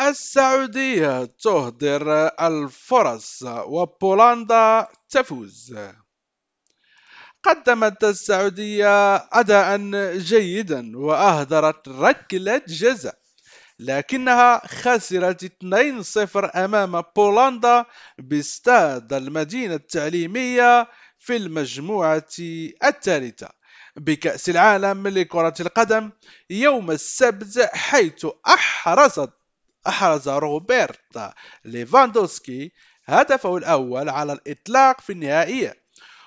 السعودية تهدر الفرص وبولندا تفوز قدمت السعودية أداء جيدا وأهدرت ركلة جزاء لكنها خسرت 2-0 أمام بولندا باستاد المدينة التعليمية في المجموعة الثالثة بكأس العالم لكرة القدم يوم السبت حيث أحرزت أحرز روبرت ليفاندوسكي هدفه الأول على الإطلاق في النهائية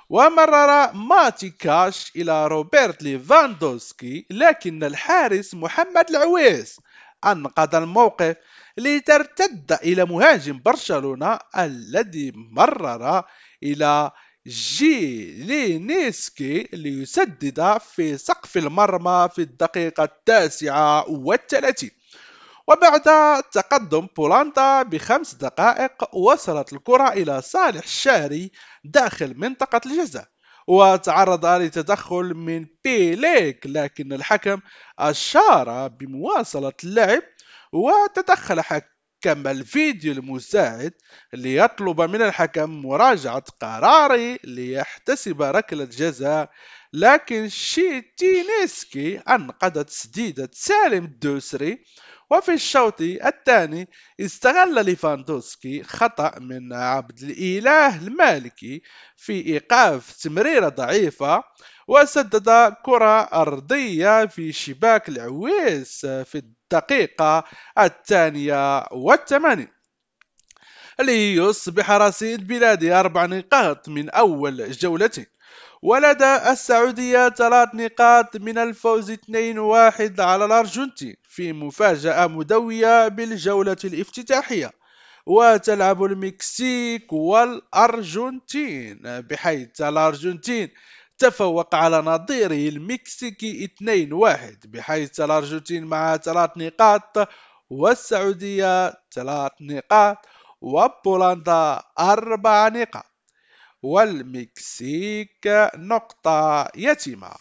ومرر ماتي كاش إلى روبرت ليفاندوسكي لكن الحارس محمد العويس أنقذ الموقف لترتد إلى مهاجم برشلونة الذي مرر إلى جيلينيسكي ليسدد في سقف المرمى في الدقيقة التاسعة والثلاثين وبعد تقدم بولندا بخمس دقائق وصلت الكرة إلى صالح الشهري داخل منطقة الجزاء وتعرض لتدخل من بيليك لكن الحكم أشار بمواصلة اللعب وتدخل حكم الفيديو المساعد ليطلب من الحكم مراجعة قراره ليحتسب ركلة جزاء لكن شيتينيسكي أنقذ تسديدة سالم الدوسري وفي الشوط الثاني استغل ليفاندوسكي خطأ من عبد الإله المالكي في إيقاف تمريرة ضعيفة وسدد كرة أرضية في شباك العويس في الدقيقة الثانية والثمانين ليصبح رصيد بلادي أربع نقاط من أول جولته ولدى السعودية ثلاث نقاط من الفوز 2-1 على الأرجنتين في مفاجأة مدوية بالجولة الافتتاحية وتلعب المكسيك والأرجنتين بحيث الأرجنتين تفوق على نظيره المكسيكي 2-1 بحيث الأرجنتين مع ثلاث نقاط والسعودية ثلاث نقاط وبولندا أربع نقاط والمكسيك نقطة يتيمة